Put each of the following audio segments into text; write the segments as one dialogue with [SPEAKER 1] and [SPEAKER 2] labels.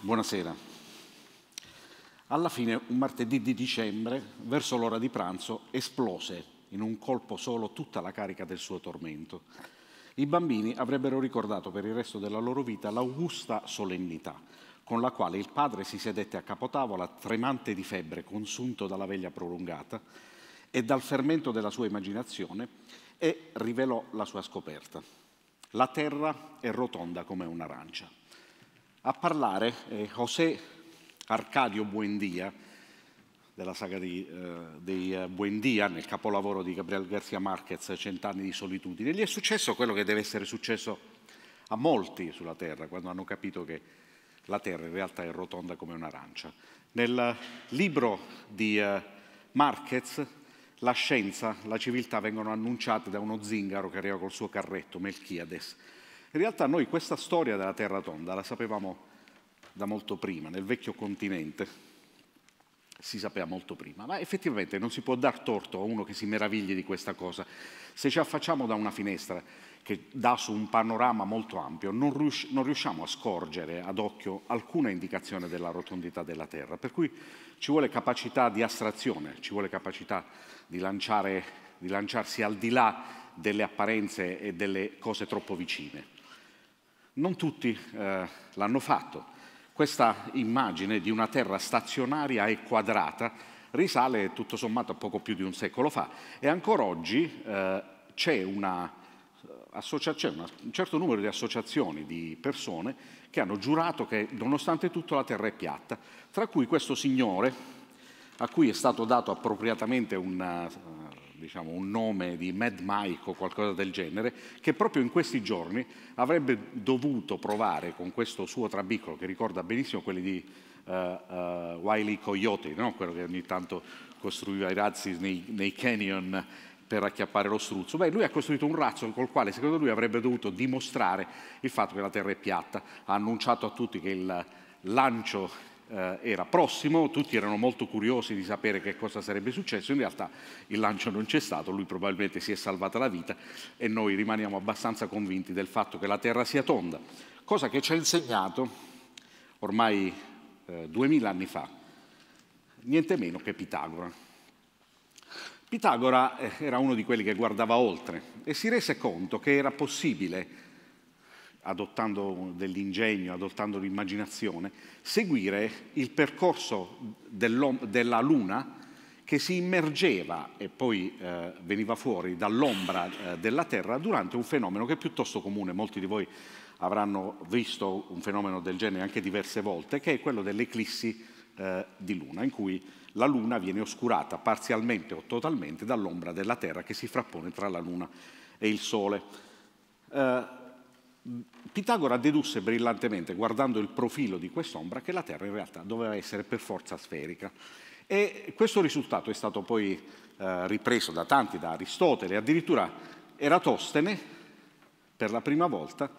[SPEAKER 1] Buonasera. Alla fine, un martedì di dicembre, verso l'ora di pranzo, esplose in un colpo solo tutta la carica del suo tormento. I bambini avrebbero ricordato per il resto della loro vita l'augusta solennità con la quale il padre si sedette a capotavola tremante di febbre, consunto dalla veglia prolungata e dal fermento della sua immaginazione, e rivelò la sua scoperta. La terra è rotonda come un'arancia. A parlare è eh, José Arcadio Buendía, della saga di, eh, dei eh, Buendía, nel capolavoro di Gabriel García Márquez, Cent'anni di solitudine. Gli è successo quello che deve essere successo a molti sulla Terra, quando hanno capito che la Terra in realtà è rotonda come un'arancia. Nel libro di eh, Marquez, la scienza, la civiltà vengono annunciate da uno zingaro che arriva col suo carretto, Melchiades. In realtà noi questa storia della Terra Tonda la sapevamo da molto prima, nel vecchio continente si sapeva molto prima, ma effettivamente non si può dar torto a uno che si meravigli di questa cosa. Se ci affacciamo da una finestra che dà su un panorama molto ampio, non, riusciamo a scorgere ad occhio alcuna indicazione della rotondità della Terra, per cui ci vuole capacità di astrazione, ci vuole capacità di, lanciare, di lanciarsi al di là delle apparenze e delle cose troppo vicine. Non tutti eh, l'hanno fatto. Questa immagine di una Terra stazionaria e quadrata risale tutto sommato a poco più di un secolo fa e ancora oggi eh, c'è una c'è un certo numero di associazioni di persone che hanno giurato che nonostante tutto la terra è piatta, tra cui questo signore a cui è stato dato appropriatamente una, eh, diciamo, un nome di Mad Mike o qualcosa del genere, che proprio in questi giorni avrebbe dovuto provare con questo suo trabicolo che ricorda benissimo quelli di uh, uh Wiley Coyote, no? quello che ogni tanto costruiva i razzi nei, nei canyon per acchiappare lo struzzo. Beh, lui ha costruito un razzo col quale secondo lui avrebbe dovuto dimostrare il fatto che la Terra è piatta. Ha annunciato a tutti che il lancio eh, era prossimo, tutti erano molto curiosi di sapere che cosa sarebbe successo, in realtà il lancio non c'è stato, lui probabilmente si è salvata la vita e noi rimaniamo abbastanza convinti del fatto che la Terra sia tonda, cosa che ci ha insegnato ormai eh, duemila eh, anni fa, niente meno che Pitagora. Pitagora eh, era uno di quelli che guardava oltre e si rese conto che era possibile, adottando dell'ingegno, adottando l'immaginazione, seguire il percorso della Luna che si immergeva e poi eh, veniva fuori dall'ombra eh, della Terra durante un fenomeno che è piuttosto comune, molti di voi avranno visto un fenomeno del genere anche diverse volte, che è quello delle eclissi eh, di Luna, in cui la Luna viene oscurata parzialmente o totalmente dall'ombra della Terra che si frappone tra la Luna e il Sole. Eh, Pitagora dedusse brillantemente, guardando il profilo di quest'ombra, che la Terra in realtà doveva essere per forza sferica. E questo risultato è stato poi eh, ripreso da tanti, da Aristotele, addirittura Eratostene, per la prima volta,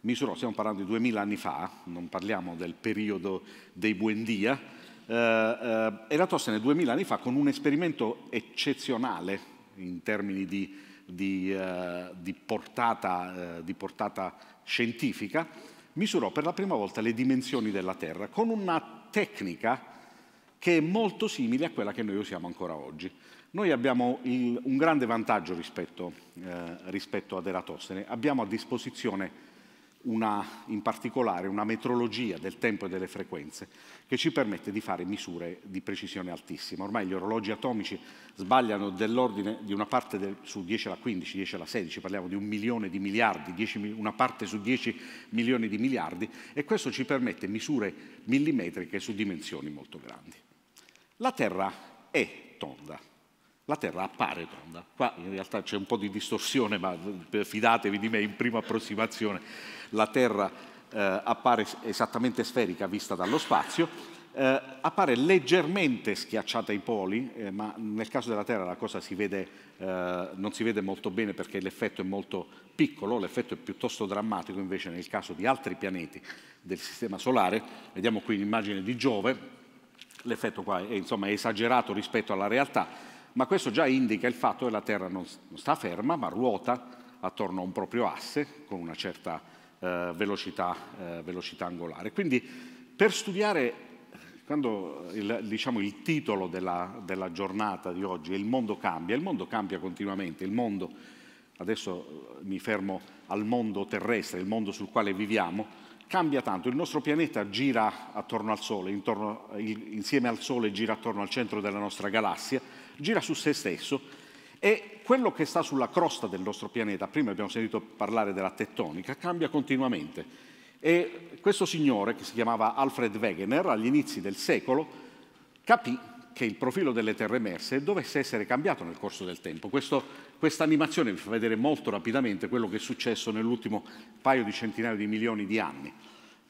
[SPEAKER 1] misurò, stiamo parlando di 2000 anni fa, non parliamo del periodo dei Buendia, eh, eh, Eratostene 2000 anni fa con un esperimento eccezionale in termini di, di, eh, di, portata, di portata scientifica, misurò per la prima volta le dimensioni della Terra con una tecnica che è molto simile a quella che noi usiamo ancora oggi. Noi abbiamo il, un grande vantaggio rispetto, eh, rispetto ad Eratostene, abbiamo a disposizione una, in particolare una metrologia del tempo e delle frequenze che ci permette di fare misure di precisione altissima. Ormai gli orologi atomici sbagliano dell'ordine di una parte del, su 10 alla 15, 10 alla 16, parliamo di un milione di miliardi, 10, una parte su 10 milioni di miliardi e questo ci permette misure millimetriche su dimensioni molto grandi. La Terra è tonda, la Terra appare tonda. Qua in realtà c'è un po' di distorsione, ma eh, fidatevi di me in prima approssimazione. La Terra eh, appare esattamente sferica vista dallo spazio, eh, appare leggermente schiacciata ai poli, eh, ma nel caso della Terra la cosa si vede, eh, non si vede molto bene perché l'effetto è molto piccolo, l'effetto è piuttosto drammatico invece nel caso di altri pianeti del Sistema Solare. Vediamo qui l'immagine di Giove, l'effetto qua è, insomma, è esagerato rispetto alla realtà ma questo già indica il fatto che la Terra non, sta ferma, ma ruota attorno a un proprio asse con una certa eh, velocità, eh, velocità, angolare. Quindi per studiare, eh, quando il, diciamo, il titolo della, della giornata di oggi è il mondo cambia, il mondo cambia continuamente, il mondo, adesso eh, mi fermo al mondo terrestre, il mondo sul quale viviamo, cambia tanto. Il nostro pianeta gira attorno al Sole, intorno, insieme al Sole gira attorno al centro della nostra galassia, gira su se stesso e quello che sta sulla crosta del nostro pianeta, prima abbiamo sentito parlare della tettonica, cambia continuamente. E questo signore, che si chiamava Alfred Wegener, agli inizi del secolo, capì che il profilo delle terre emerse dovesse essere cambiato nel corso del tempo. Questa animazione vi fa vedere molto rapidamente quello che è successo nell'ultimo paio di centinaia di milioni di anni.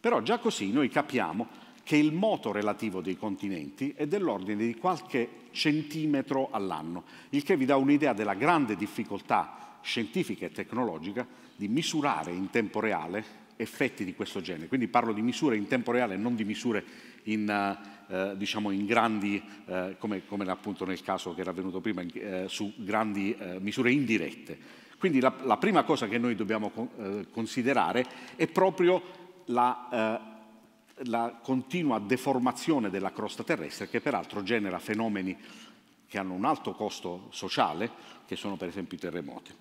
[SPEAKER 1] Però già così noi capiamo che il moto relativo dei continenti è dell'ordine di qualche centimetro all'anno, il che vi dà un'idea della grande difficoltà scientifica e tecnologica di misurare in tempo reale effetti di questo genere. Quindi parlo di misure in tempo reale, non di misure in, eh, diciamo in grandi, eh, come, come, appunto nel caso che era avvenuto prima, eh, su grandi eh, misure indirette. Quindi la, la, prima cosa che noi dobbiamo eh, considerare è proprio la eh, la continua deformazione della crosta terrestre che peraltro genera fenomeni che hanno un alto costo sociale, che sono per esempio i terremoti.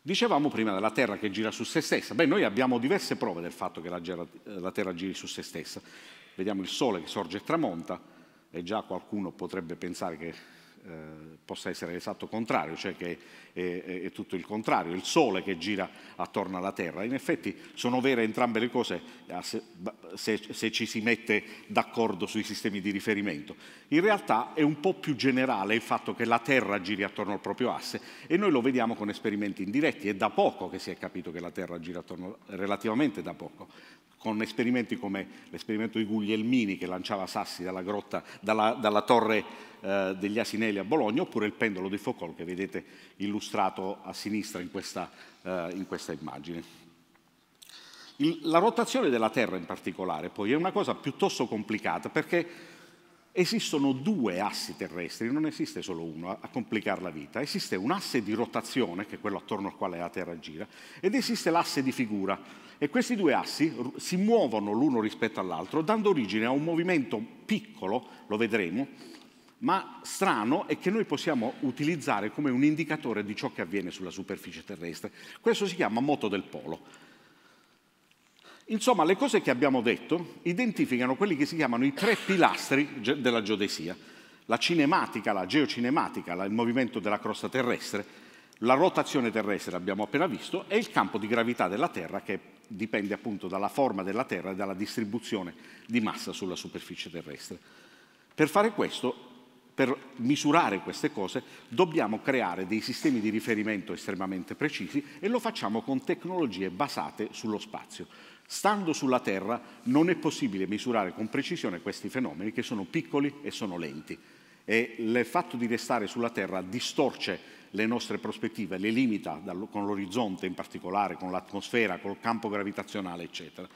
[SPEAKER 1] Dicevamo prima della Terra che gira su se stessa. Beh, noi abbiamo diverse prove del fatto che la, eh, Terra giri su se stessa. Vediamo il Sole che sorge e tramonta, e già qualcuno potrebbe pensare che eh, possa essere l'esatto contrario, cioè che è, è, è, tutto il contrario, il Sole che gira attorno alla Terra. In effetti sono vere entrambe le cose se, se, se ci si mette d'accordo sui sistemi di riferimento. In realtà è un po' più generale il fatto che la Terra giri attorno al proprio asse e noi lo vediamo con esperimenti indiretti, è da poco che si è capito che la Terra gira attorno, relativamente da poco con esperimenti come l'esperimento di Guglielmini che lanciava sassi dalla, grotta, dalla, dalla torre eh, degli Asinelli a Bologna, oppure il pendolo di Foucault che vedete illustrato a sinistra in questa, eh, in questa immagine. Il, la rotazione della Terra in particolare poi è una cosa piuttosto complicata perché esistono due assi terrestri, non esiste solo uno a, a complicare la vita, esiste un asse di rotazione che è quello attorno al quale la Terra gira ed esiste l'asse di figura e questi due assi si muovono l'uno rispetto all'altro, dando origine a un movimento piccolo, lo vedremo, ma strano e che noi possiamo utilizzare come un indicatore di ciò che avviene sulla superficie terrestre. Questo si chiama moto del polo. Insomma, le cose che abbiamo detto identificano quelli che si chiamano i tre pilastri della geodesia. La cinematica, la geocinematica, il movimento della crosta terrestre, la rotazione terrestre, l'abbiamo appena visto, e il campo di gravità della Terra che è dipende appunto dalla forma della Terra e dalla distribuzione di massa sulla superficie terrestre. Per fare questo, per misurare queste cose, dobbiamo creare dei sistemi di riferimento estremamente precisi e lo facciamo con tecnologie basate sullo spazio. Stando sulla Terra non è possibile misurare con precisione questi fenomeni che sono piccoli e sono lenti. E il fatto di restare sulla Terra distorce le nostre prospettive, le limita con l'orizzonte in particolare, con l'atmosfera, col campo gravitazionale, eccetera.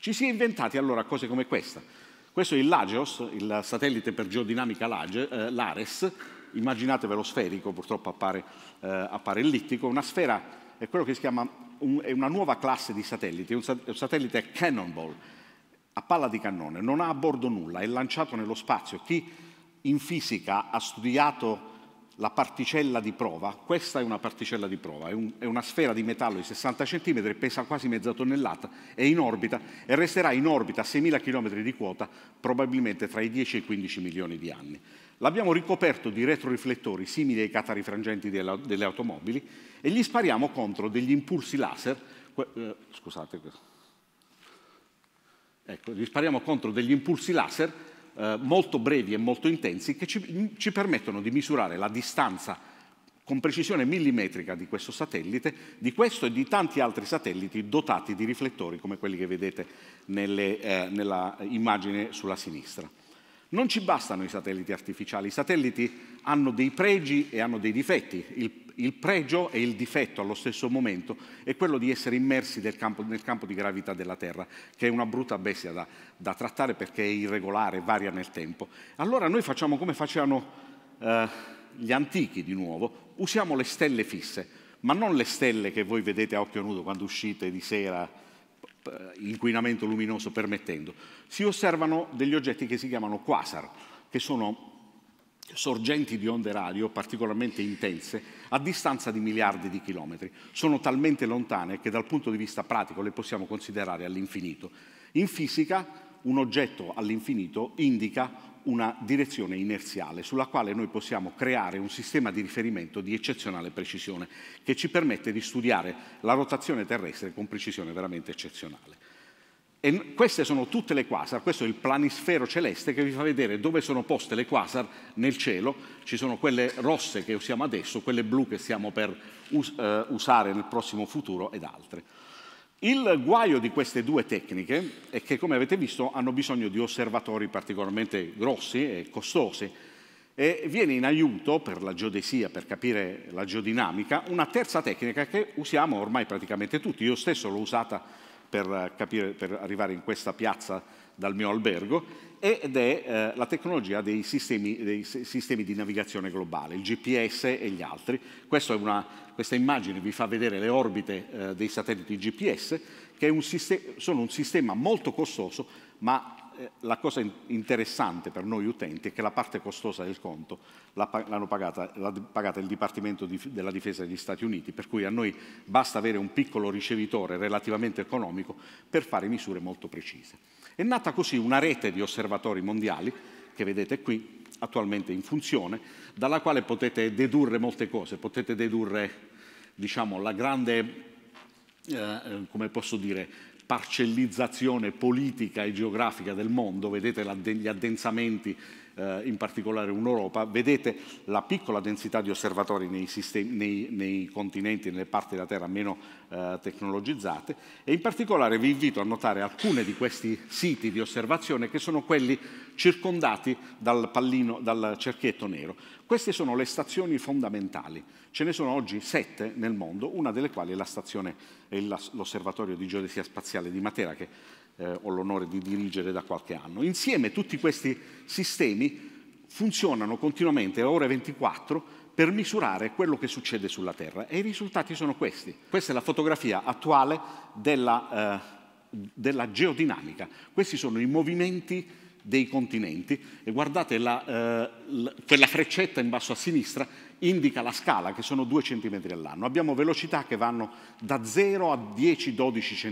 [SPEAKER 1] Ci si è inventati allora cose come questa. Questo è il Lageos, il satellite per geodinamica Lage, eh, Lares, immaginatevelo sferico, purtroppo appare, eh, appare, ellittico, una sfera è quello che si chiama un, è una nuova classe di satelliti, un, un satellite cannonball, a palla di cannone, non ha a bordo nulla, è lanciato nello spazio. Chi in fisica ha studiato la particella di prova, questa è una particella di prova, è, un, è, una sfera di metallo di 60 cm, pesa quasi mezza tonnellata, è in orbita e resterà in orbita a 6.000 km di quota probabilmente tra i 10 e i 15 milioni di anni. L'abbiamo ricoperto di retroriflettori simili ai catarifrangenti della, delle automobili e gli spariamo contro degli impulsi laser, eh, scusate, ecco, gli spariamo contro degli impulsi laser eh, molto brevi e molto intensi che ci, ci permettono di misurare la distanza con precisione millimetrica di questo satellite, di questo e di tanti altri satelliti dotati di riflettori come quelli che vedete nelle, eh, nella immagine sulla sinistra. Non ci bastano i satelliti artificiali, i satelliti hanno dei pregi e hanno dei difetti. Il il pregio e il difetto allo stesso momento è quello di essere immersi nel campo, nel campo di gravità della Terra, che è una brutta bestia da, da, trattare perché è irregolare, varia nel tempo. Allora noi facciamo come facevano eh, gli antichi di nuovo, usiamo le stelle fisse, ma non le stelle che voi vedete a occhio nudo quando uscite di sera, eh, inquinamento luminoso permettendo. Si osservano degli oggetti che si chiamano quasar, che sono sorgenti di onde radio particolarmente intense a distanza di miliardi di chilometri. Sono talmente lontane che dal punto di vista pratico le possiamo considerare all'infinito. In fisica un oggetto all'infinito indica una direzione inerziale sulla quale noi possiamo creare un sistema di riferimento di eccezionale precisione che ci permette di studiare la rotazione terrestre con precisione veramente eccezionale. E queste sono tutte le quasar, questo è il planisfero celeste che vi fa vedere dove sono poste le quasar nel cielo, ci sono quelle rosse che usiamo adesso, quelle blu che stiamo per us uh, usare nel prossimo futuro ed altre. Il guaio di queste due tecniche è che, come avete visto, hanno bisogno di osservatori particolarmente grossi e costosi e viene in aiuto per la geodesia, per capire la geodinamica, una terza tecnica che usiamo ormai praticamente tutti, io stesso l'ho usata per, eh, capire, per arrivare in questa piazza dal mio albergo, ed è eh, la tecnologia dei sistemi, dei sistemi, di navigazione globale, il GPS e gli altri. Una, questa immagine vi fa vedere le orbite eh, dei satelliti GPS, che un sono un sistema molto costoso, ma eh, la cosa interessante per noi utenti è che la parte costosa del conto l'hanno pagata, pagata, il Dipartimento della Difesa degli Stati Uniti, per cui a noi basta avere un piccolo ricevitore relativamente economico per fare misure molto precise. È nata così una rete di osservatori mondiali, che vedete qui, attualmente in funzione, dalla quale potete dedurre molte cose, potete dedurre diciamo, la grande, eh, eh come posso dire, parcellizzazione politica e geografica del mondo, vedete gli addensamenti eh, in particolare un'Europa, vedete la piccola densità di osservatori nei, sistemi, nei, nei continenti nelle parti della Terra meno eh, tecnologizzate e in particolare vi invito a notare alcuni di questi siti di osservazione che sono quelli circondati dal, pallino, dal cerchietto nero. Queste sono le stazioni fondamentali, ce ne sono oggi sette nel mondo, una delle quali è l'osservatorio di geodesia spaziale di Matera che eh, ho l'onore di dirigere da qualche anno. Insieme tutti questi sistemi funzionano continuamente a ore 24 per misurare quello che succede sulla Terra e i risultati sono questi. Questa è la fotografia attuale della, eh, della geodinamica. Questi sono i movimenti dei continenti e guardate la, eh, quella freccetta in basso a sinistra indica la scala che sono 2 cm all'anno. Abbiamo velocità che vanno da 0 a 10-12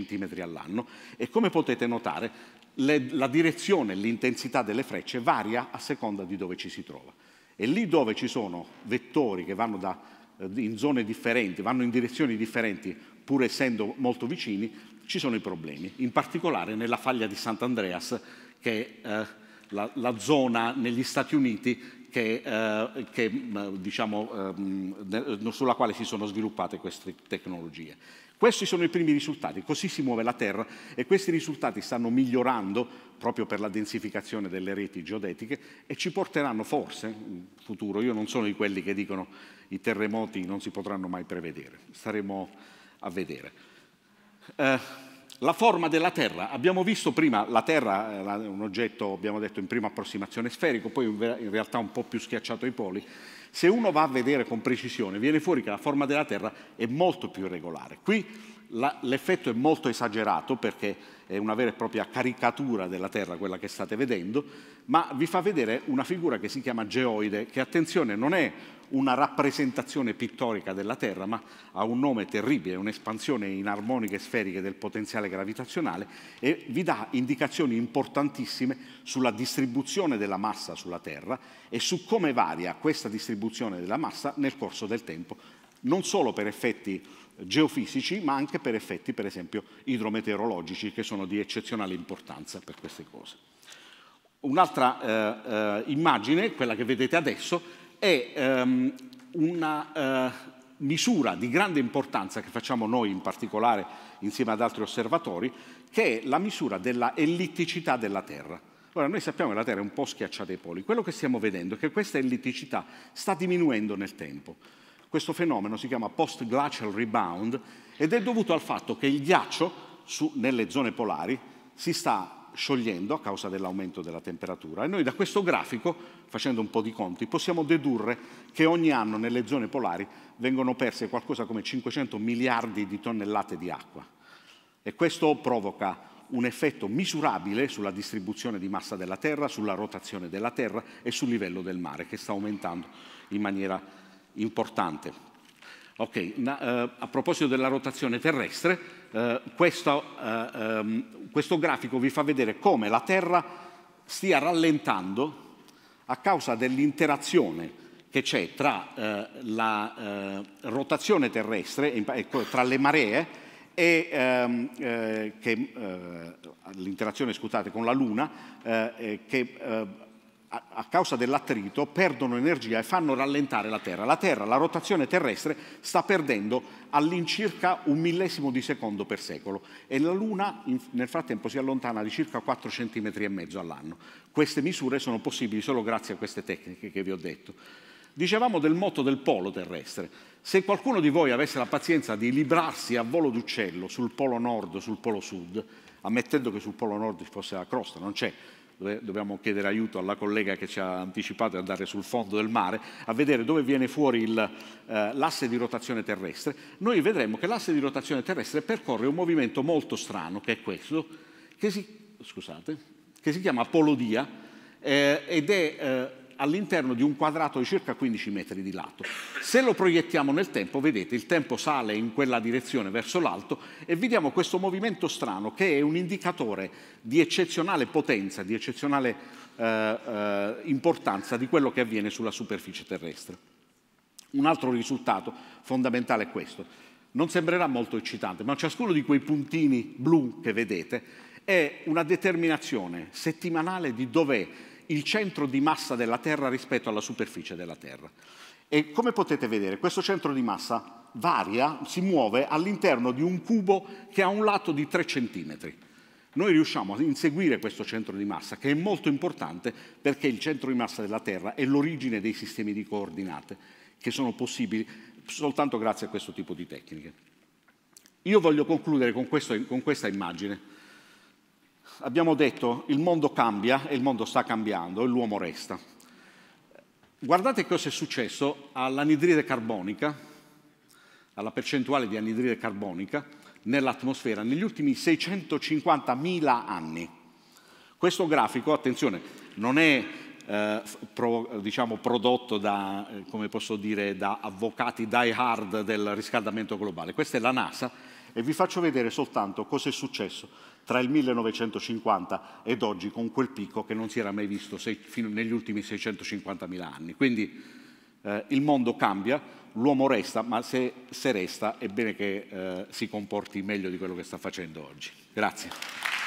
[SPEAKER 1] cm all'anno e come potete notare le, la direzione e l'intensità delle frecce varia a seconda di dove ci si trova. E lì dove ci sono vettori che vanno da, eh, in zone differenti, vanno in direzioni differenti pur essendo molto vicini, ci sono i problemi, in particolare nella faglia di Sant'Andreas che eh, la, la, zona negli Stati Uniti che, eh, che, eh, diciamo, ehm, sulla quale si sono sviluppate queste tecnologie. Questi sono i primi risultati, così si muove la Terra e questi risultati stanno migliorando proprio per la densificazione delle reti geodetiche e ci porteranno forse in futuro, io non sono di quelli che dicono i terremoti non si potranno mai prevedere, staremo a vedere. Eh, la forma della Terra. Abbiamo visto prima la Terra, eh, un oggetto abbiamo detto in prima approssimazione sferico, poi in realtà un po' più schiacciato ai poli. Se uno va a vedere con precisione, viene fuori che la forma della Terra è molto più irregolare. Qui l'effetto è molto esagerato perché è una vera e propria caricatura della Terra quella che state vedendo, ma vi fa vedere una figura che si chiama geoide, che attenzione non è una rappresentazione pittorica della Terra, ma ha un nome terribile, un'espansione in armoniche sferiche del potenziale gravitazionale e vi dà indicazioni importantissime sulla distribuzione della massa sulla Terra e su come varia questa distribuzione della massa nel corso del tempo, non solo per effetti geofisici, ma anche per effetti, per esempio, idrometeorologici, che sono di eccezionale importanza per queste cose. Un'altra eh, eh, immagine, quella che vedete adesso, è ehm, una eh, misura di grande importanza che facciamo noi in particolare insieme ad altri osservatori, che è la misura della ellitticità della Terra. Ora, noi sappiamo che la Terra è un po' schiacciata ai poli. Quello che stiamo vedendo è che questa ellitticità sta diminuendo nel tempo. Questo fenomeno si chiama post-glacial rebound ed è dovuto al fatto che il ghiaccio su, nelle zone polari si sta sciogliendo a causa dell'aumento della temperatura e noi da questo grafico, facendo un po' di conti, possiamo dedurre che ogni anno nelle zone polari vengono perse qualcosa come 500 miliardi di tonnellate di acqua e questo provoca un effetto misurabile sulla distribuzione di massa della Terra, sulla rotazione della Terra e sul livello del mare che sta aumentando in maniera importante. Ok, Na, eh, a proposito della rotazione terrestre, eh, questo, eh, ehm, questo grafico vi fa vedere come la Terra stia rallentando a causa dell'interazione che c'è tra eh, la eh, rotazione terrestre, tra le maree, e ehm, eh, eh l'interazione scusate, con la Luna, eh, che a causa dell'attrito perdono energia e fanno rallentare la Terra. La Terra, la rotazione terrestre sta perdendo all'incirca un millesimo di secondo per secolo e la Luna nel frattempo si allontana di circa 4 cm e mezzo all'anno. Queste misure sono possibili solo grazie a queste tecniche che vi ho detto. Dicevamo del moto del polo terrestre. Se qualcuno di voi avesse la pazienza di librarsi a volo d'uccello sul polo nord, sul polo sud, ammettendo che sul polo nord ci fosse la crosta, non c'è, dobbiamo chiedere aiuto alla collega che ci ha anticipato e andare sul fondo del mare, a vedere dove viene fuori eh, l'asse eh, di rotazione terrestre, noi vedremo che l'asse di rotazione terrestre percorre un movimento molto strano, che è questo, che si, scusate, che si chiama apolodia eh, ed è eh, all'interno di un quadrato di circa 15 metri di lato. Se lo proiettiamo nel tempo, vedete, il tempo sale in quella direzione verso l'alto e vediamo questo movimento strano che è un indicatore di eccezionale potenza, di eccezionale eh, eh, importanza di quello che avviene sulla superficie terrestre. Un altro risultato fondamentale è questo. Non sembrerà molto eccitante, ma ciascuno di quei puntini blu che vedete è una determinazione settimanale di dov'è il centro di massa della Terra rispetto alla superficie della Terra. E come potete vedere, questo centro di massa varia, si muove all'interno di un cubo che ha un lato di 3 cm. Noi riusciamo a inseguire questo centro di massa, che è molto importante perché il centro di massa della Terra è l'origine dei sistemi di coordinate che sono possibili soltanto grazie a questo tipo di tecniche. Io voglio concludere con, questo, con questa immagine Abbiamo detto il mondo cambia e il mondo sta cambiando e l'uomo resta. Guardate cosa è successo all'anidride carbonica, alla percentuale di anidride carbonica nell'atmosfera negli ultimi 650.000 anni. Questo grafico, attenzione, non è eh, pro, diciamo, prodotto da, eh, dire, da avvocati die hard del riscaldamento globale, questa è la NASA e vi faccio vedere soltanto cosa è successo tra il 1950 ed oggi con quel picco che non si era mai visto sei, fino negli ultimi 650.000 anni. Quindi eh, il mondo cambia, l'uomo resta, ma se, se, resta è bene che eh, si comporti meglio di quello che sta facendo oggi. Grazie.